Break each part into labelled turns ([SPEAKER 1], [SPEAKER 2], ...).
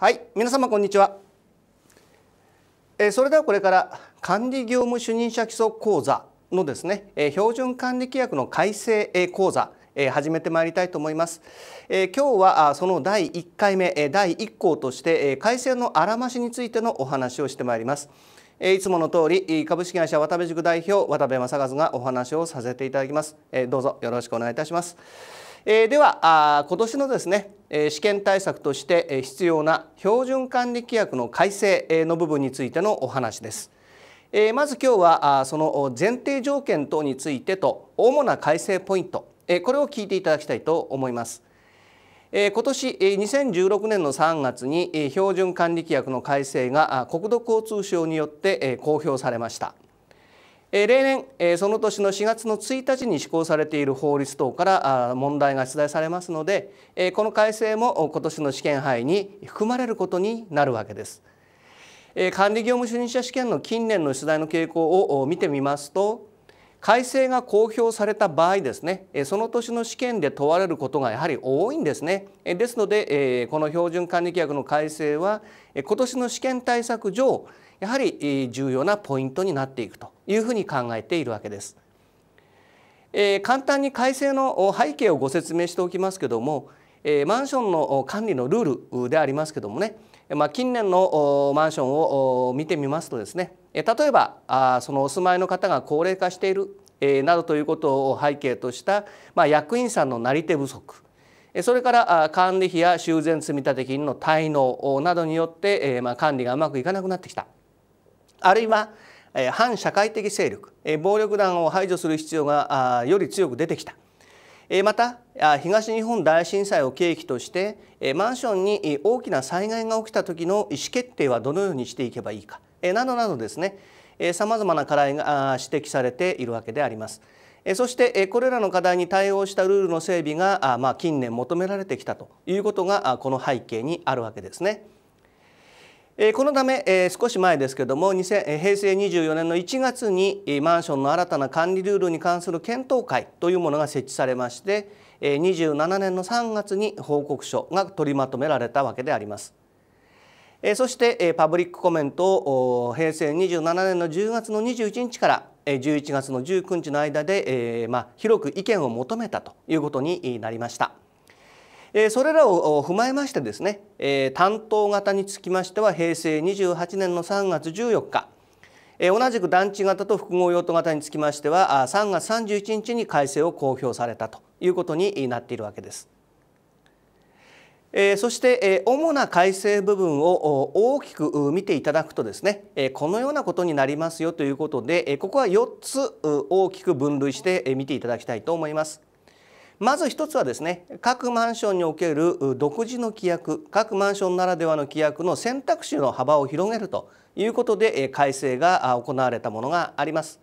[SPEAKER 1] はい皆様こんにちはえそれではこれから管理業務主任者基礎講座のですね、え標準管理規約の改正、え講座え始めてまいりたいと思います。え今日はその第1回目、え第1項として、え改正のあらましについてのお話をしてまいります。えいつもの通り株式会社渡部塾代表渡部正和がお話をさせていただきます。えどうぞよろしくお願いいたします。えー、ではあ今年のですねえ試験対策として必要な標準管理規約の改正の部分についてのお話です。えー、まず今日はあその前提条件等についてと主な改正ポイント、えー、これを聞いていただきたいと思います。えー、今年2016年の3月に標準管理規約の改正が国土交通省によって公表されました。例年その年の4月の1日に施行されている法律等から問題が出題されますのでこの改正も今年の試験範囲に含まれることになるわけです。管理業務主任者試験の近年の出題の傾向を見てみますと改正が公表された場合ですねその年の試験で問われることがやはり多いんですねですのでこの標準管理規約の改正は今年の試験対策上やはり重要なポイントになっていくというふうに考えているわけです。えー、簡単に改正の背景をご説明しておきますけども、えー、マンションの管理のルールでありますけどもね、まあ、近年のマンションを見てみますとですね例えばあそのお住まいの方が高齢化している、えー、などということを背景とした、まあ、役員さんのなり手不足それから管理費や修繕積立金の滞納などによって、えーまあ、管理がうまくいかなくなってきたあるいは反社会的勢力暴力団を排除する必要がより強く出てきたまた東日本大震災を契機としてマンションに大きな災害が起きた時の意思決定はどのようにしていけばいいかなどなどですねさまざまな課題が指摘されているわけであります。そしてこれらの課題に対応したルールの整備が近年求められてきたということがこの背景にあるわけですね。このため、少し前ですけども平成24年の1月にマンションの新たな管理ルールに関する検討会というものが設置されまして27年の3月に報告書が取りまとめられたわけであります。そしてパブリックコメントを平成27年の10月の21日から11月の19日の間で、広く意見を求めたということになりました。それらを踏まえましてですね担当型につきましては平成28年の3月14日同じく団地型と複合用途型につきましては3月31日に改正を公表されたということになっているわけです。そして主な改正部分を大きく見ていただくとですねこのようなことになりますよということでここは4つ大きく分類して見ていただきたいと思います。まず一つはですね各マンションにおける独自の規約各マンションならではの規約の選択肢の幅を広げるということで改正が行われたものがあります。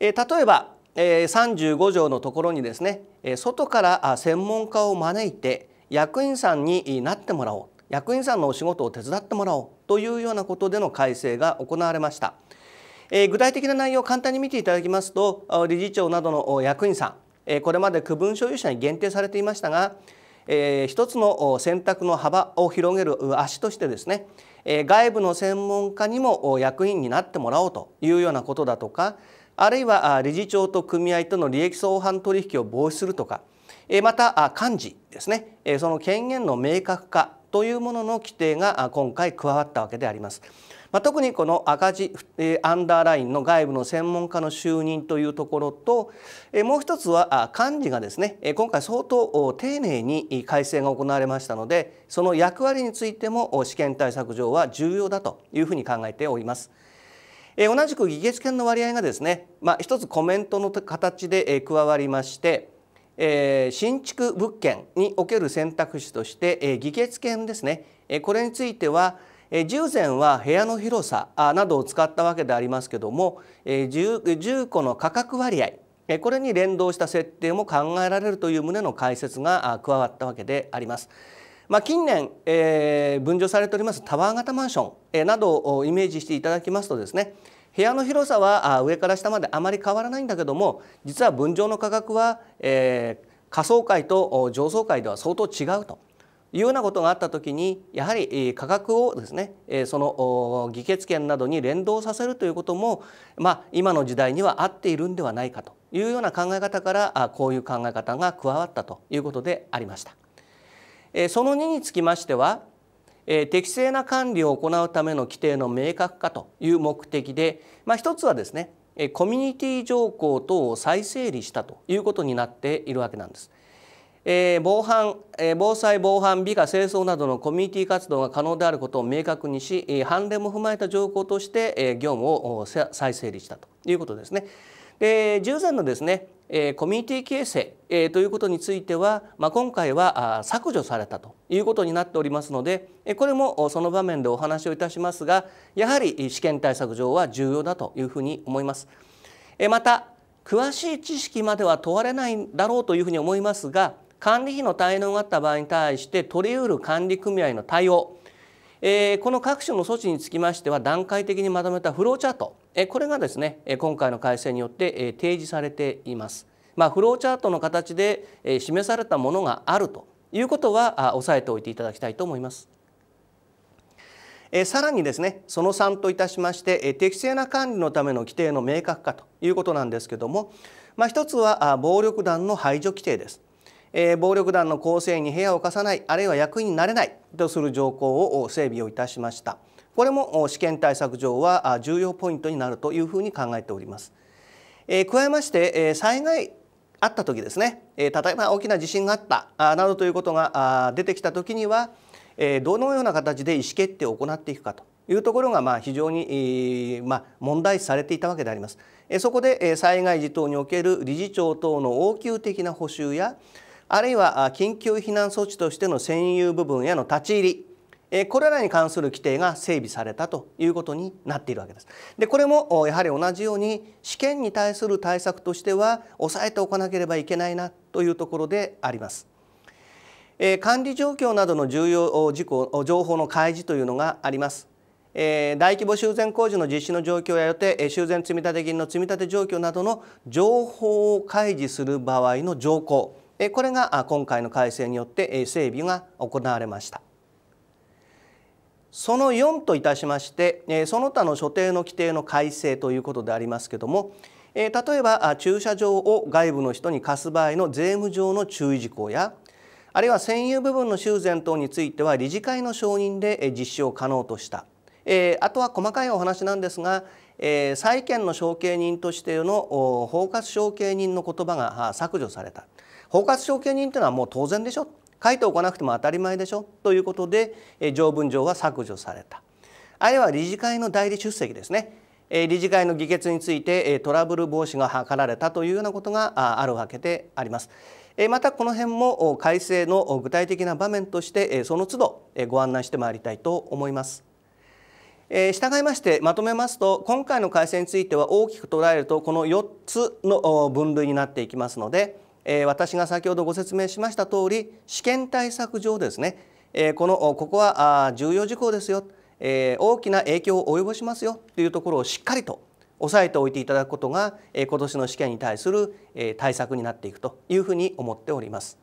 [SPEAKER 1] 例えば35条のところにですね外から専門家を招いて役員さんになってもらおう役員さんのお仕事を手伝ってもらおうというようなことでの改正が行われました。具体的な内容を簡単に見ていただきますと理事長などの役員さんこれまで区分所有者に限定されていましたが一つの選択の幅を広げる足としてですね外部の専門家にも役員になってもらおうというようなことだとかあるいは理事長と組合との利益相反取引を防止するとかまた幹事ですねその権限の明確化というものの規定が今回加わったわけであります。まあ、特にこの赤字、えー、アンダーラインの外部の専門家の就任というところと、えー、もう一つは幹事がですね、えー、今回相当丁寧に改正が行われましたのでその役割についても試験対策上は重要だというふうに考えております。同じく議決権の割合がですね、まあ、一つコメントの形で、加わりまして、えー、新築物件における選択肢として、えー、議決権ですね、これについては、従前は部屋の広さなどを使ったわけでありますけども住戸の価格割合これに連動した設定も考えられるという旨の解説が加わったわけであります。まあ、近年、えー、分譲されておりますタワー型マンション、えなどをイメージしていただきますとですね部屋の広さは上から下まであまり変わらないんだけども実は分譲の価格は、えー、下層階と上層階では相当違うと。いうようなことがあったきにやはり価格をですねその議決権などに連動させるということも、まあ、今の時代には合っているんではないかというような考え方からこういう考え方が加わったということでありました。その2につきましては適正な管理を行うための規定の明確化という目的で、まあ、一つはですねコミュニティ条項等を再整理したということになっているわけなんです。えー、防犯、えー、防災防犯美化清掃などのコミュニティ活動が可能であることを明確にし、えー、判例も踏まえた条項として、えー、業務を再整理したということですね。で従前のですね、えー、コミュニティ形成、えー、ということについては、まあ、今回は削除されたということになっておりますので、えー、これもその場面でお話をいたしますがやはり試験対策上は重要だというふうに思います。えー、また詳しい知識までは問われないだろうというふうに思いますが管理費の滞納があった場合に対して取り得る管理組合の対応、えー、この各種の措置につきましては段階的にまとめたフローチャート、えー、これがですね今回の改正によって、えー、提示されています。まあ、フローチャートの形で、えー、示されたものがあるということはあ押さえておいていただきたいと思います。えー、さらにですねその3といたしまして、えー、適正な管理のための規定の明確化ということなんですけども、まあ、一つはあ暴力団の排除規定です。えー、暴力団の構成員に部屋を貸さないあるいは役員になれないとする条項を整備をいたしましたこれも試験対策上は重要ポイントになるというふうに考えております、えー、加えまして、えー、災害あった時ですね、えー、例えば大きな地震があったあなどということが出てきた時には、えー、どのような形で意思決定を行っていくかというところがまあ非常にまあ問題視されていたわけであります。そこで災害時等における理事長等の応急的な補修やあるいは緊急避難措置としての占有部分への立ち入りこれらに関する規定が整備されたということになっているわけです。でこれもやはり同じように試験に対する対策としては抑えておかなければいけないなというところであります。管理状況などの重要事項情報の開示というのがあります。え大規模修繕工事の実施の状況や予定修繕積立金の積立状況などの情報を開示する場合の条項これが今回の改正によって整備が行われました。その4といたしましてその他の所定の規定の改正ということでありますけども例えば駐車場を外部の人に貸す場合の税務上の注意事項やあるいは占有部分の修繕等については理事会の承認で実施を可能としたあとは細かいお話なんですが債権の承継人としての包括承継人の言葉が削除された。包括承継人というのはもう当然でしょ書いておかなくても当たり前でしょということで条文上は削除されたあるいは理事会の代理出席ですね理事会の議決についてトラブル防止が図られたというようなことがあるわけでありますまたこの辺も改正の具体的な場面としてその都度ご案内してまいりたいと思います従いましてまとめますと今回の改正については大きく捉えるとこの4つの分類になっていきますのでえー、私が先ほどご説明しました通り試験対策上ですね、えー、このここは重要事項ですよ、えー、大きな影響を及ぼしますよというところをしっかりと押さえておいていただくことが、えー、今年の試験に対する、えー、対策になっていくというふうに思っております。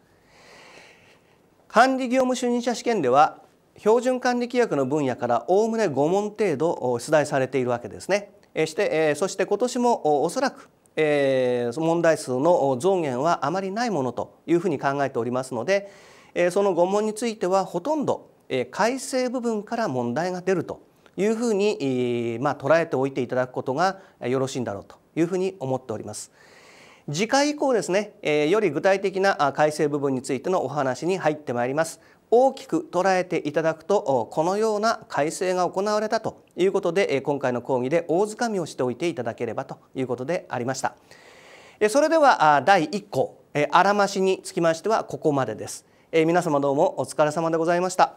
[SPEAKER 1] 管理業務主任者試験では標準管理規約の分野からおおむね5問程度出題されているわけですね。えしてえそして今年もおそらくえー、問題数の増減はあまりないものというふうに考えておりますので、えー、その5問についてはほとんど、えー、改正部分から問題が出るというふうに、えー、まあ、捉えておいていただくことがよろしいんだろうというふうに思っております。次回以降ですね、えより具体的な改正部分についてのお話に入ってまいります。大きく捉えていただくとこのような改正が行われたということで今回の講義で大掴みをしておいていただければということでありました。それでは第1項あらましにつきましてはここまでです。皆様どうもお疲れ様でございました。